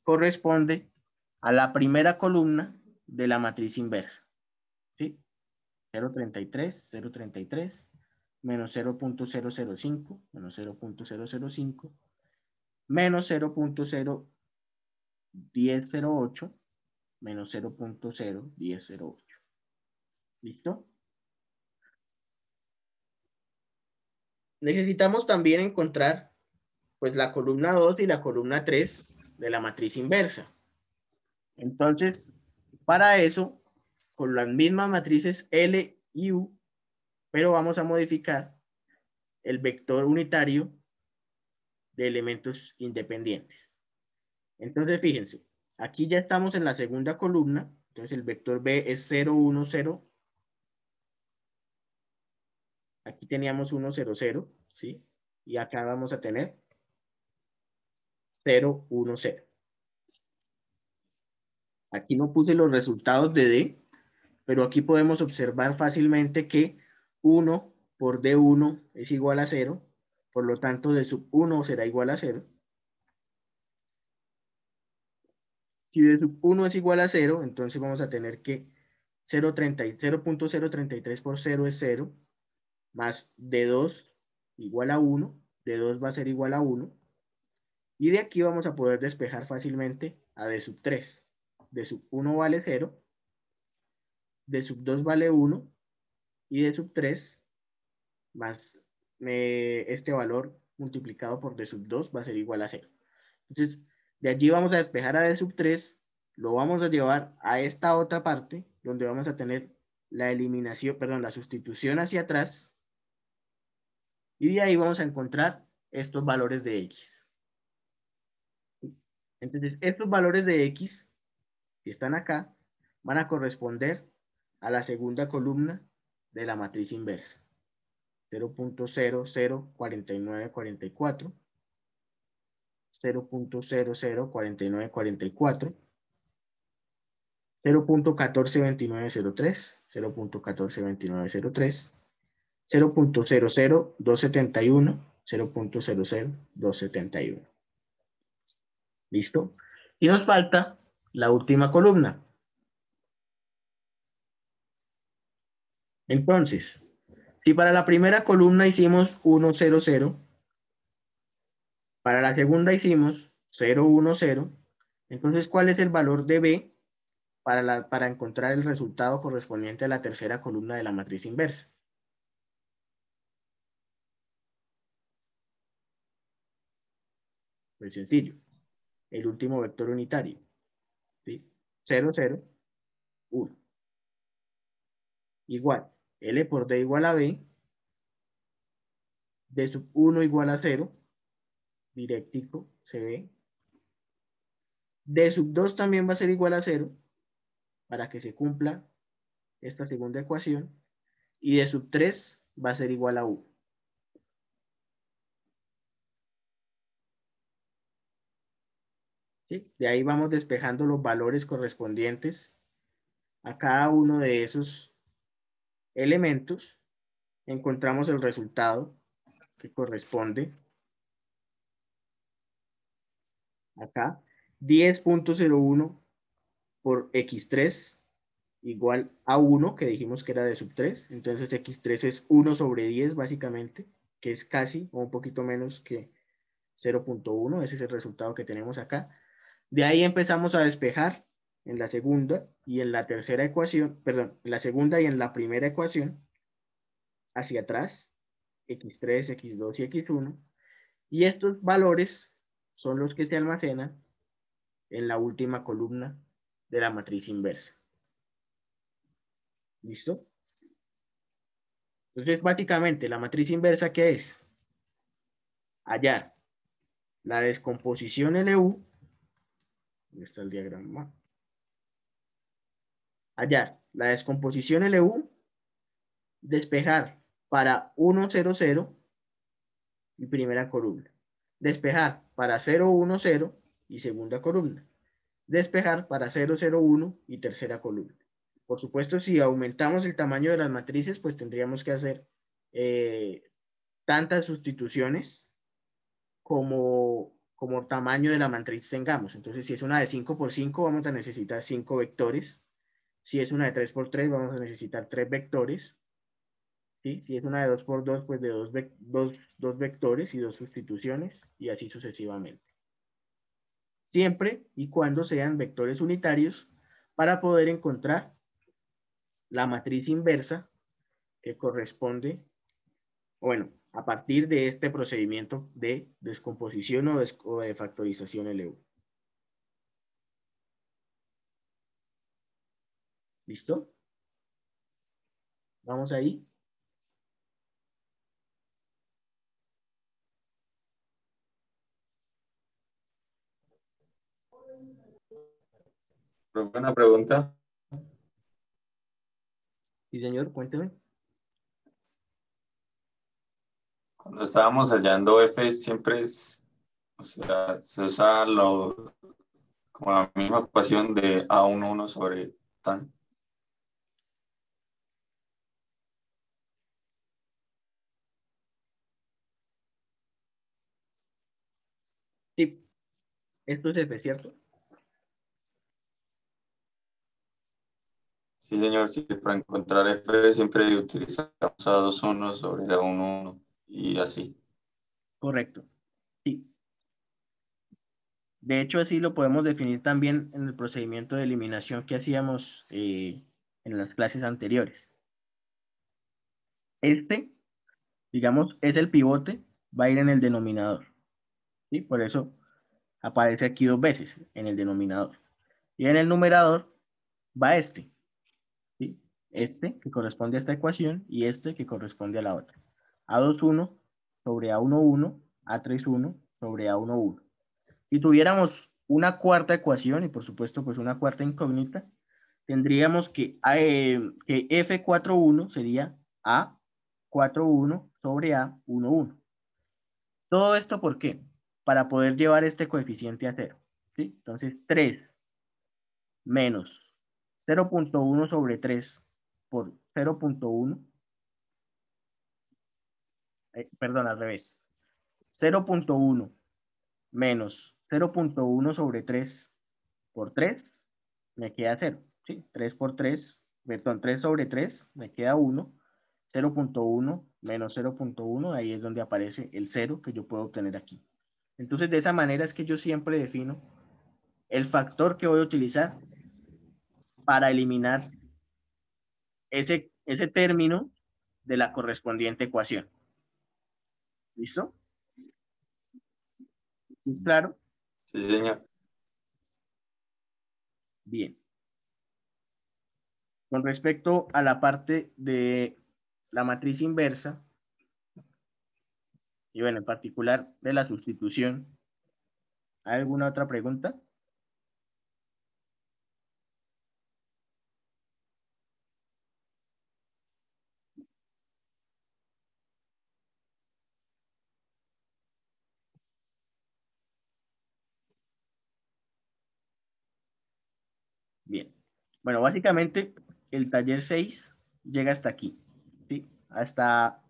corresponde a la primera columna de la matriz inversa. 0.33, 0.33, menos 0.005, menos 0.005, menos 0.0108, menos 0.0108. ¿Listo? Necesitamos también encontrar pues la columna 2 y la columna 3 de la matriz inversa. Entonces, para eso con las mismas matrices L y U, pero vamos a modificar el vector unitario de elementos independientes. Entonces, fíjense, aquí ya estamos en la segunda columna, entonces el vector B es 0, 1, 0. Aquí teníamos 1, 0, 0, ¿sí? Y acá vamos a tener 0, 1, 0. Aquí no puse los resultados de D, pero aquí podemos observar fácilmente que 1 por D1 es igual a 0, por lo tanto D sub 1 será igual a 0. Si D sub 1 es igual a 0, entonces vamos a tener que 0.033 por 0 es 0, más D2 igual a 1, D2 va a ser igual a 1, y de aquí vamos a poder despejar fácilmente a D sub 3. D sub 1 vale 0, de sub 2 vale 1 y de sub 3 más eh, este valor multiplicado por d sub 2 va a ser igual a 0. Entonces, de allí vamos a despejar a d sub 3, lo vamos a llevar a esta otra parte donde vamos a tener la eliminación, perdón, la sustitución hacia atrás y de ahí vamos a encontrar estos valores de x. Entonces, estos valores de x, que están acá, van a corresponder a la segunda columna de la matriz inversa. 0.004944, 0.004944, 0.142903, 0.142903, 0.00271, 0.00271. ¿Listo? Y nos falta la última columna, Entonces, si para la primera columna hicimos 1, 0, 0, para la segunda hicimos 0, 1, 0, entonces, ¿cuál es el valor de B para, encontrar el resultado correspondiente a la tercera columna de la matriz inversa? Muy sencillo. El último vector unitario. ¿sí? 0, 0, 1. Igual. L por D igual a B, D sub 1 igual a 0, directico, se ve. D sub 2 también va a ser igual a 0, para que se cumpla esta segunda ecuación, y D sub 3 va a ser igual a 1. ¿Sí? De ahí vamos despejando los valores correspondientes a cada uno de esos elementos, encontramos el resultado que corresponde acá, 10.01 por x3 igual a 1, que dijimos que era de sub 3, entonces x3 es 1 sobre 10 básicamente, que es casi o un poquito menos que 0.1, ese es el resultado que tenemos acá. De ahí empezamos a despejar en la segunda y en la tercera ecuación, perdón, en la segunda y en la primera ecuación, hacia atrás, x3, x2 y x1, y estos valores son los que se almacenan en la última columna de la matriz inversa. ¿Listo? Entonces, básicamente, la matriz inversa, ¿qué es? Allá, la descomposición LU, está el diagrama, hallar la descomposición LU, despejar para 1, 0, 0 y primera columna. Despejar para 0, 1, 0 y segunda columna. Despejar para 0, 0, 1 y tercera columna. Por supuesto, si aumentamos el tamaño de las matrices, pues tendríamos que hacer eh, tantas sustituciones como, como tamaño de la matriz tengamos. Entonces, si es una de 5 por 5, vamos a necesitar 5 vectores si es una de 3x3, vamos a necesitar tres vectores. Si es una de 2x2, pues de dos, vectores y dos sustituciones, y así sucesivamente. Siempre y cuando sean vectores unitarios, para poder encontrar la matriz inversa que corresponde, bueno, a partir de este procedimiento de descomposición o, de factorización LU. ¿Listo? Vamos ahí. Buena pregunta. Sí, señor, cuénteme. Cuando estábamos hallando F, siempre es, o sea, se usa lo, como la misma ecuación de A11 sobre tan. Esto es F, ¿cierto? Sí, señor, sí, para encontrar F siempre utilizamos a 2, 1 sobre la 1, 1 y así. Correcto, sí. De hecho, así lo podemos definir también en el procedimiento de eliminación que hacíamos eh, en las clases anteriores. Este, digamos, es el pivote, va a ir en el denominador. ¿sí? Por eso aparece aquí dos veces en el denominador. Y en el numerador va este. ¿sí? Este que corresponde a esta ecuación y este que corresponde a la otra. A21 sobre A11, A31 sobre A11. Si tuviéramos una cuarta ecuación y por supuesto pues una cuarta incógnita, tendríamos que, eh, que F41 sería A41 sobre A11. Todo esto ¿por qué? para poder llevar este coeficiente a cero. Entonces, 3 menos 0.1 sobre 3 por 0.1, eh, perdón, al revés, 0.1 menos 0.1 sobre 3 por 3, me queda 0, ¿sí? 3 por 3, perdón, 3 sobre 3, me queda 1, 0.1 menos 0.1, ahí es donde aparece el 0 que yo puedo obtener aquí. Entonces, de esa manera es que yo siempre defino el factor que voy a utilizar para eliminar ese, término de la correspondiente ecuación. ¿Listo? es claro? Sí, señor. Bien. Con respecto a la parte de la matriz inversa, y bueno, en particular de la sustitución. alguna otra pregunta? Bien. Bueno, básicamente el taller 6 llega hasta aquí, ¿sí? hasta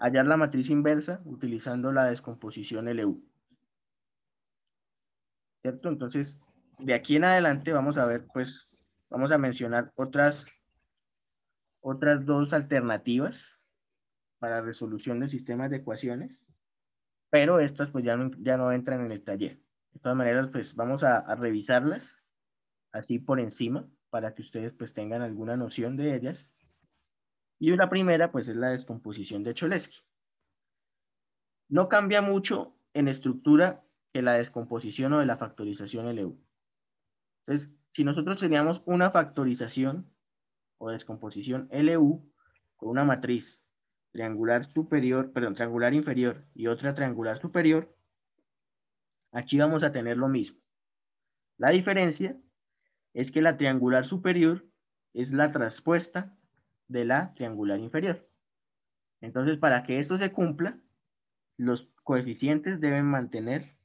Hallar la matriz inversa utilizando la descomposición LU. ¿Cierto? Entonces, de aquí en adelante vamos a ver, pues, vamos a mencionar otras, otras dos alternativas para resolución de sistemas de ecuaciones, pero estas pues ya no, ya no entran en el taller. De todas maneras, pues vamos a, a revisarlas así por encima para que ustedes pues tengan alguna noción de ellas y la primera, pues, es la descomposición de Cholesky. No cambia mucho en estructura que la descomposición o de la factorización LU. E Entonces, si nosotros teníamos una factorización o descomposición LU e con una matriz triangular superior, perdón, triangular inferior y otra triangular superior, aquí vamos a tener lo mismo. La diferencia es que la triangular superior es la traspuesta de la triangular inferior. Entonces, para que esto se cumpla, los coeficientes deben mantener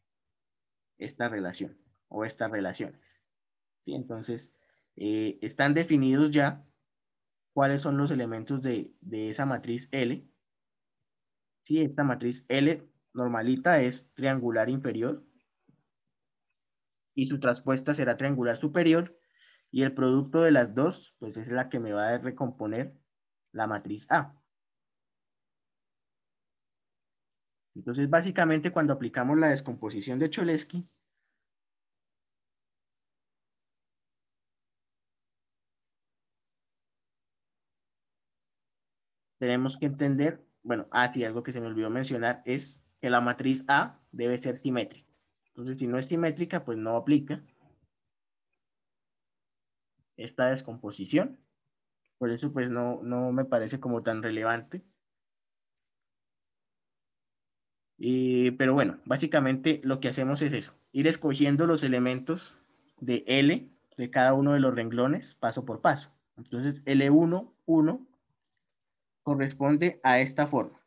esta relación o estas relaciones. Entonces, eh, están definidos ya cuáles son los elementos de, esa matriz L. si Esta matriz L normalita es triangular inferior y su traspuesta será triangular superior y el producto de las dos, pues es la que me va a recomponer la matriz A. Entonces, básicamente, cuando aplicamos la descomposición de Cholesky, tenemos que entender, bueno, así ah, algo que se me olvidó mencionar es que la matriz A debe ser simétrica. Entonces, si no es simétrica, pues no aplica esta descomposición. Por eso pues no, me parece como tan relevante. Y, pero bueno, básicamente lo que hacemos es eso, ir escogiendo los elementos de L de cada uno de los renglones paso por paso. Entonces L1, 1 corresponde a esta forma.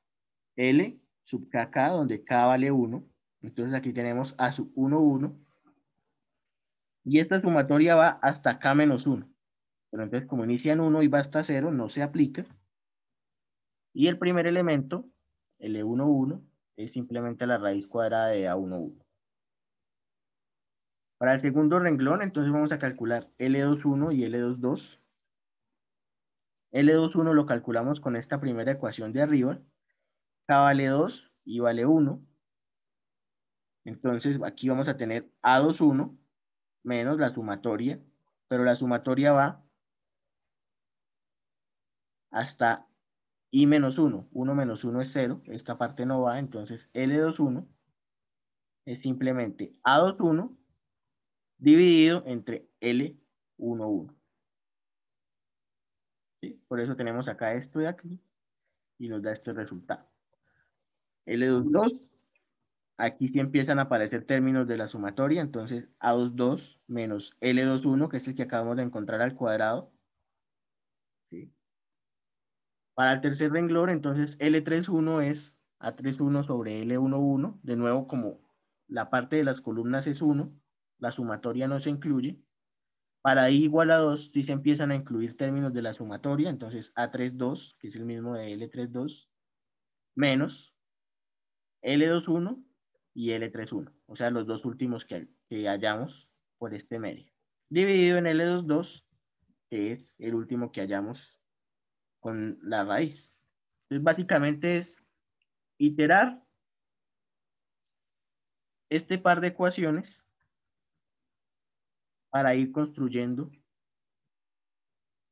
L sub KK, donde K vale 1. Entonces aquí tenemos A sub 1, 1 y esta sumatoria va hasta K menos 1. Pero entonces como inicia en 1 y va hasta 0, no se aplica. Y el primer elemento, L11, e es simplemente la raíz cuadrada de A11. Para el segundo renglón, entonces vamos a calcular L21 e y L22. E L21 lo calculamos con esta primera ecuación de arriba. K vale 2 y vale 1. Entonces aquí vamos a tener A21 menos la sumatoria, pero la sumatoria va hasta i menos 1. 1 menos 1 es 0, esta parte no va, entonces L21 es simplemente A21 dividido entre L11. Por eso tenemos acá esto de aquí y nos da este resultado. L22 aquí sí empiezan a aparecer términos de la sumatoria, entonces A22 menos L21, que es el que acabamos de encontrar al cuadrado. Para el tercer renglón, entonces L31 es A31 sobre L11, de nuevo como la parte de las columnas es 1, la sumatoria no se incluye. Para I igual a 2 sí se empiezan a incluir términos de la sumatoria, entonces A32, que es el mismo de L32, menos L21 y L31, o sea, los dos últimos que, hallamos por este medio. Dividido en L22, que es el último que hallamos con la raíz. Entonces, básicamente es iterar este par de ecuaciones para ir construyendo,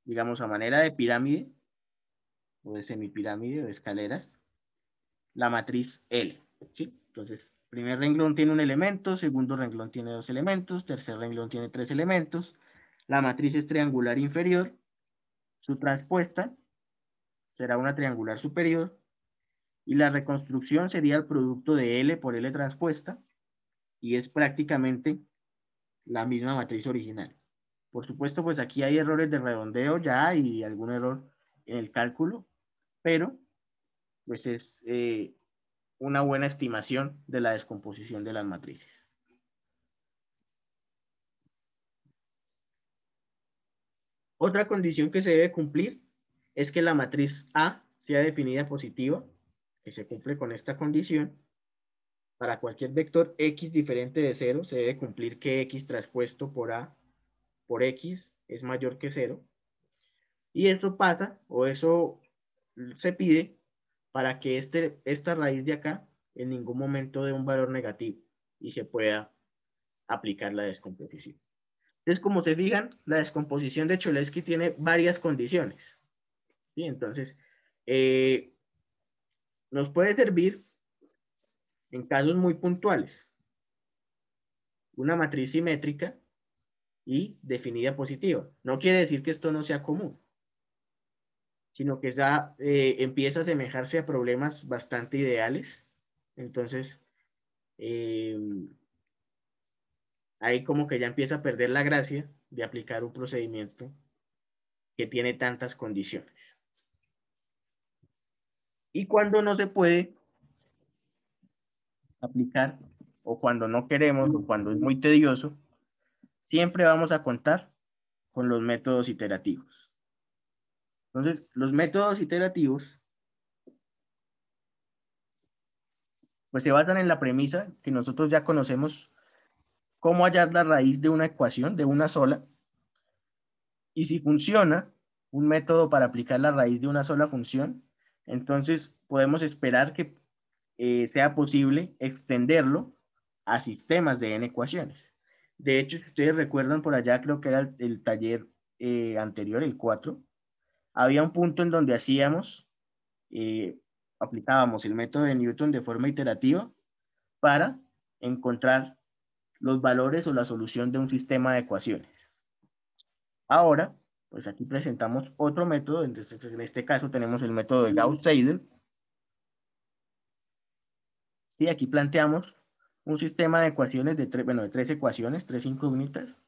digamos, a manera de pirámide, o de semipirámide, o de escaleras, la matriz L. ¿sí? Entonces, primer renglón tiene un elemento, segundo renglón tiene dos elementos, tercer renglón tiene tres elementos, la matriz es triangular inferior, su transpuesta será una triangular superior, y la reconstrucción sería el producto de L por L transpuesta, y es prácticamente la misma matriz original. Por supuesto, pues aquí hay errores de redondeo ya y algún error en el cálculo, pero pues es eh, una buena estimación de la descomposición de las matrices. Otra condición que se debe cumplir es que la matriz A sea definida positiva, que se cumple con esta condición. Para cualquier vector X diferente de 0, se debe cumplir que X traspuesto por A por X es mayor que 0. Y eso pasa, o eso se pide, para que este, esta raíz de acá en ningún momento dé un valor negativo y se pueda aplicar la descomposición. Entonces, como se digan la descomposición de Cholesky tiene varias condiciones. ¿sí? Entonces, eh, nos puede servir en casos muy puntuales. Una matriz simétrica y definida positiva. No quiere decir que esto no sea común sino que ya eh, empieza a semejarse a problemas bastante ideales. Entonces, eh, ahí como que ya empieza a perder la gracia de aplicar un procedimiento que tiene tantas condiciones. Y cuando no se puede aplicar, o cuando no queremos, o cuando es muy tedioso, siempre vamos a contar con los métodos iterativos. Entonces, los métodos iterativos pues se basan en la premisa que nosotros ya conocemos cómo hallar la raíz de una ecuación, de una sola. Y si funciona un método para aplicar la raíz de una sola función, entonces podemos esperar que eh, sea posible extenderlo a sistemas de n ecuaciones. De hecho, si ustedes recuerdan por allá, creo que era el, taller eh, anterior, el 4, había un punto en donde hacíamos, eh, aplicábamos el método de Newton de forma iterativa para encontrar los valores o la solución de un sistema de ecuaciones. Ahora, pues aquí presentamos otro método, entonces en este caso tenemos el método de Gauss-Seidel. Y aquí planteamos un sistema de ecuaciones de bueno, de tres ecuaciones, tres incógnitas.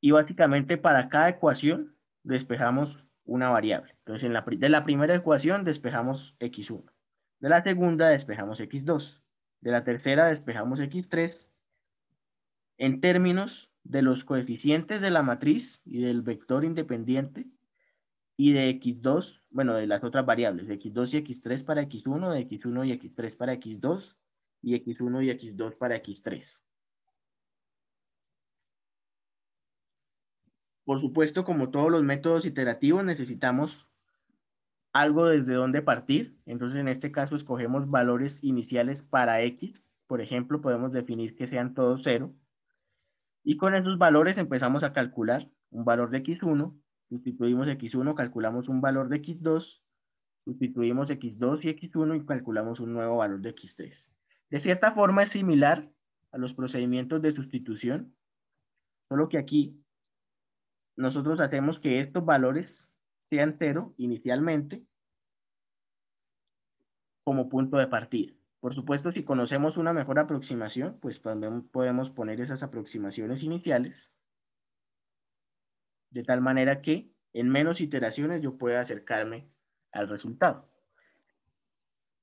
Y básicamente para cada ecuación despejamos una variable. Entonces, en la, de la primera ecuación despejamos x1. De la segunda despejamos x2. De la tercera despejamos x3. En términos de los coeficientes de la matriz y del vector independiente y de x2, bueno, de las otras variables, de x2 y x3 para x1, de x1 y x3 para x2 y x1 y x2 para x3. Por supuesto, como todos los métodos iterativos, necesitamos algo desde donde partir. Entonces, en este caso, escogemos valores iniciales para X. Por ejemplo, podemos definir que sean todos cero. Y con esos valores empezamos a calcular un valor de X1, sustituimos X1, calculamos un valor de X2, sustituimos X2 y X1 y calculamos un nuevo valor de X3. De cierta forma es similar a los procedimientos de sustitución, solo que aquí nosotros hacemos que estos valores sean cero inicialmente como punto de partida. Por supuesto, si conocemos una mejor aproximación, pues también podemos poner esas aproximaciones iniciales de tal manera que en menos iteraciones yo pueda acercarme al resultado.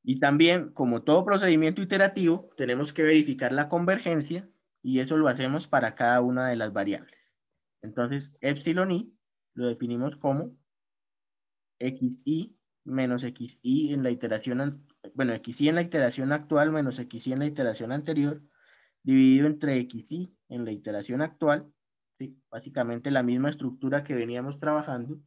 Y también, como todo procedimiento iterativo, tenemos que verificar la convergencia y eso lo hacemos para cada una de las variables. Entonces, epsilon i lo definimos como xi menos xi en la iteración, bueno, xi en la iteración actual menos xi en la iteración anterior, dividido entre xi en la iteración actual, básicamente la misma estructura que veníamos trabajando,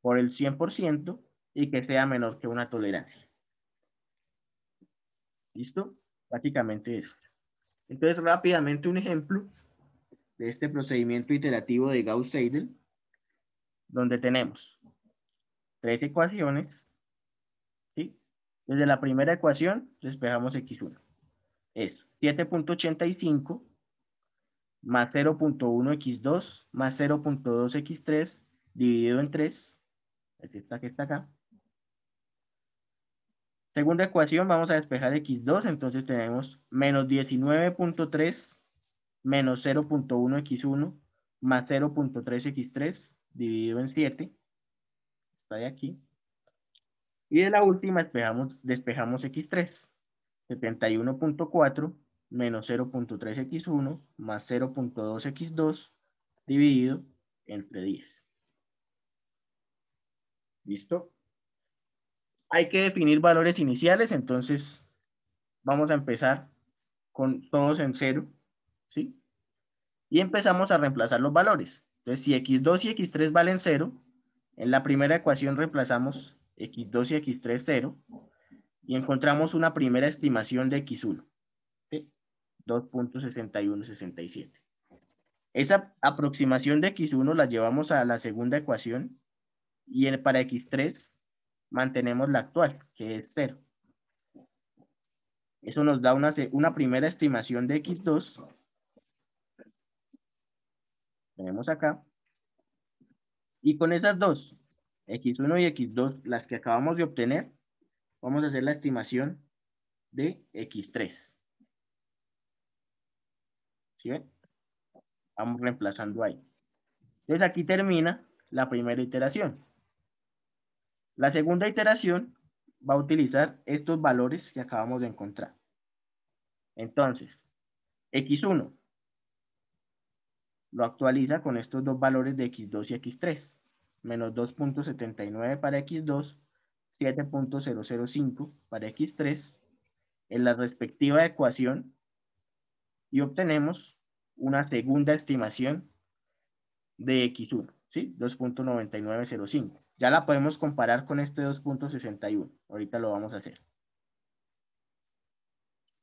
por el 100% y que sea menor que una tolerancia. ¿Listo? Básicamente eso. Entonces, rápidamente un ejemplo de este procedimiento iterativo de Gauss-Seidel, donde tenemos tres ecuaciones. Desde la primera ecuación despejamos x1. Es 7.85 más 0.1x2 más 0.2x3 dividido en 3. Es esta que está acá. Segunda ecuación, vamos a despejar x2, entonces tenemos menos 19.3 menos 0.1x1 más 0.3x3 dividido en 7. Está de aquí. Y de la última despejamos, despejamos x3. 71.4 menos 0.3x1 más 0.2x2 dividido entre 10. ¿Listo? Hay que definir valores iniciales, entonces vamos a empezar con todos en cero y empezamos a reemplazar los valores. Entonces, si x2 y x3 valen 0, en la primera ecuación reemplazamos x2 y x3 0 y encontramos una primera estimación de x1, 2.6167. Esa aproximación de x1 la llevamos a la segunda ecuación y para x3 mantenemos la actual, que es 0. Eso nos da una, una primera estimación de x2 tenemos acá. Y con esas dos, x1 y x2, las que acabamos de obtener, vamos a hacer la estimación de x3. ¿Sí Vamos reemplazando ahí. Entonces aquí termina la primera iteración. La segunda iteración va a utilizar estos valores que acabamos de encontrar. Entonces, x1, lo actualiza con estos dos valores de x2 y x3. Menos 2.79 para x2, 7.005 para x3, en la respectiva ecuación y obtenemos una segunda estimación de x1, ¿sí? 2.9905. Ya la podemos comparar con este 2.61. Ahorita lo vamos a hacer.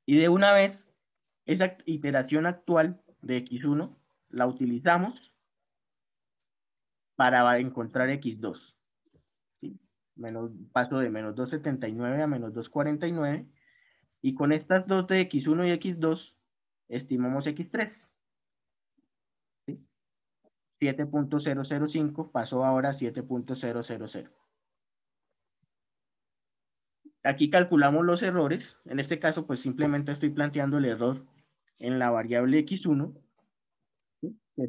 Y de una vez, esa iteración actual de x1 la utilizamos para encontrar x2. Menos, paso de menos 2,79 a menos 2,49. Y con estas dos de x1 y x2, estimamos x3. 7.005 pasó ahora a 7.000. Aquí calculamos los errores. En este caso, pues simplemente estoy planteando el error en la variable x1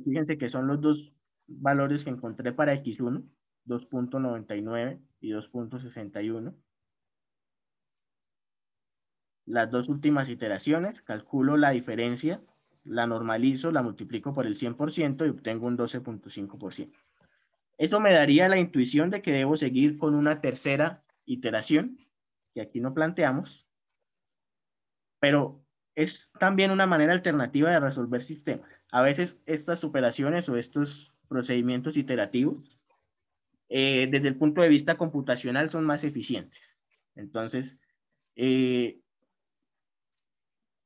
Fíjense que son los dos valores que encontré para X1, 2.99 y 2.61. Las dos últimas iteraciones, calculo la diferencia, la normalizo, la multiplico por el 100% y obtengo un 12.5%. Eso me daría la intuición de que debo seguir con una tercera iteración, que aquí no planteamos, pero es también una manera alternativa de resolver sistemas. A veces estas operaciones o estos procedimientos iterativos, eh, desde el punto de vista computacional, son más eficientes. Entonces, eh,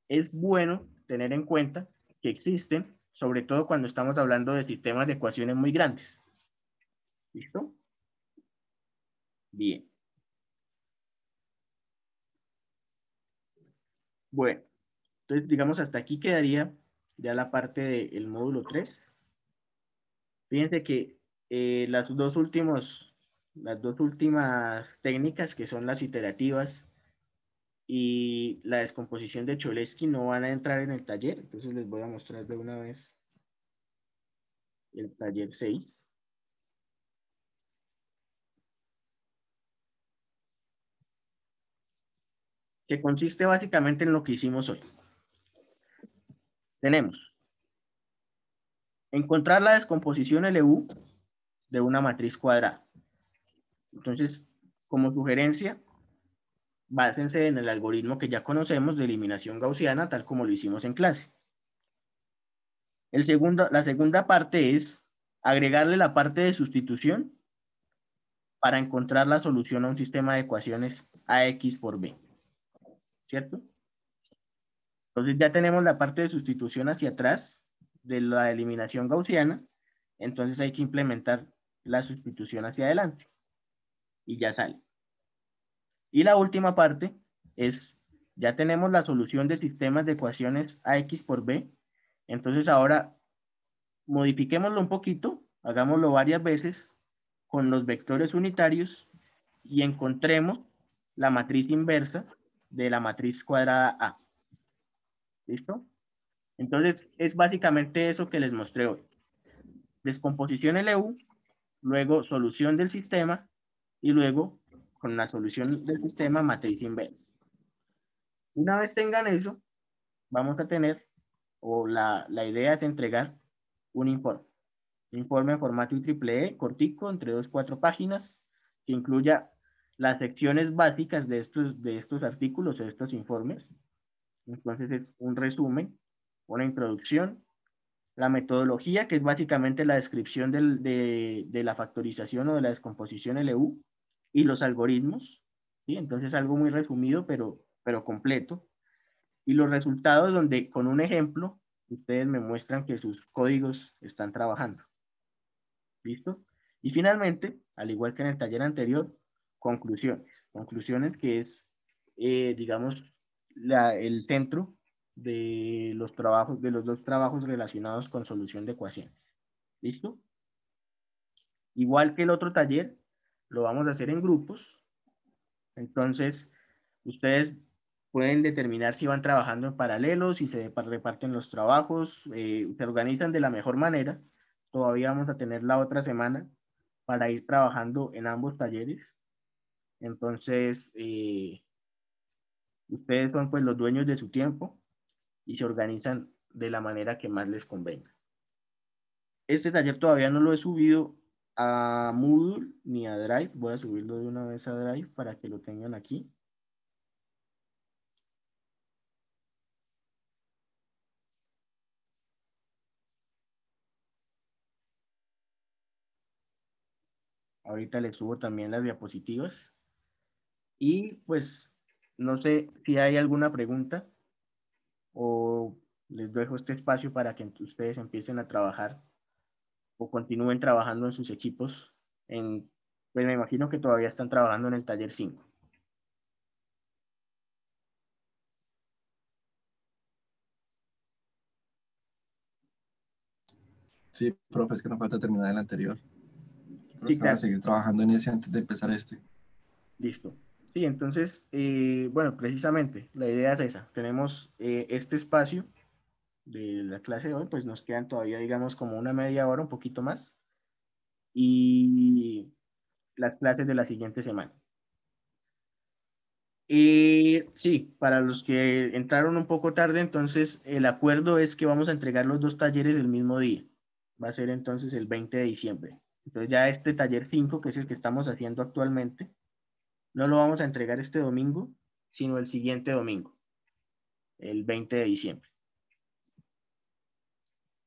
es bueno tener en cuenta que existen, sobre todo cuando estamos hablando de sistemas de ecuaciones muy grandes. ¿Listo? Bien. Bueno. Entonces, digamos, hasta aquí quedaría ya la parte del módulo 3. Fíjense que eh, las, dos últimos, las dos últimas técnicas, que son las iterativas y la descomposición de Cholesky, no van a entrar en el taller. Entonces, les voy a mostrar de una vez el taller 6. que consiste básicamente en lo que hicimos hoy. Tenemos encontrar la descomposición LU de una matriz cuadrada. Entonces, como sugerencia, básense en el algoritmo que ya conocemos de eliminación gaussiana, tal como lo hicimos en clase. El la segunda parte es agregarle la parte de sustitución para encontrar la solución a un sistema de ecuaciones AX por B. ¿Cierto? Entonces ya tenemos la parte de sustitución hacia atrás de la eliminación gaussiana, entonces hay que implementar la sustitución hacia adelante y ya sale. Y la última parte es, ya tenemos la solución de sistemas de ecuaciones AX por B, entonces ahora modifiquémoslo un poquito, hagámoslo varias veces con los vectores unitarios y encontremos la matriz inversa de la matriz cuadrada A. ¿Listo? Entonces, es básicamente eso que les mostré hoy. Descomposición LU, e luego solución del sistema y luego con la solución del sistema matriz inversa. Una vez tengan eso, vamos a tener, o la, idea es entregar un informe. informe en formato IEEE, e, cortico, entre dos, cuatro páginas, que incluya las secciones básicas de estos, de estos artículos o estos informes, entonces es un resumen, una introducción, la metodología, que es básicamente la descripción del, de, de, la factorización o de la descomposición LU, y los algoritmos. ¿sí? Entonces algo muy resumido, pero, pero completo. Y los resultados donde con un ejemplo ustedes me muestran que sus códigos están trabajando. ¿Listo? Y finalmente, al igual que en el taller anterior, conclusiones. Conclusiones que es, eh, digamos, el centro de los trabajos, de los dos trabajos relacionados con solución de ecuaciones. ¿Listo? Igual que el otro taller, lo vamos a hacer en grupos. Entonces, ustedes pueden determinar si van trabajando en paralelo, si se reparten los trabajos, eh, se organizan de la mejor manera. Todavía vamos a tener la otra semana para ir trabajando en ambos talleres. Entonces, eh, Ustedes son pues los dueños de su tiempo y se organizan de la manera que más les convenga. Este taller todavía no lo he subido a Moodle ni a Drive. Voy a subirlo de una vez a Drive para que lo tengan aquí. Ahorita les subo también las diapositivas. Y pues no sé si hay alguna pregunta o les dejo este espacio para que ustedes empiecen a trabajar o continúen trabajando en sus equipos. pues me imagino que todavía están trabajando en el taller 5. Sí, profe, es que nos falta terminar el anterior. a seguir trabajando en ese antes de empezar este. Listo. Sí, entonces, eh, bueno, precisamente la idea es esa. Tenemos eh, este espacio de la clase de hoy, pues nos quedan todavía, digamos, como una media hora, un poquito más, y las clases de la siguiente semana. Y eh, sí, para los que entraron un poco tarde, entonces el acuerdo es que vamos a entregar los dos talleres el mismo día. Va a ser entonces el 20 de diciembre. Entonces ya este taller 5, que es el que estamos haciendo actualmente, no lo vamos a entregar este domingo, sino el siguiente domingo, el 20 de diciembre.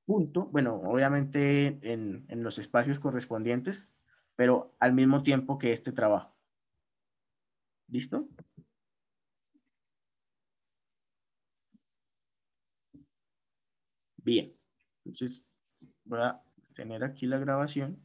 Punto, bueno, obviamente en, en los espacios correspondientes, pero al mismo tiempo que este trabajo. ¿Listo? Bien, entonces voy a tener aquí la grabación.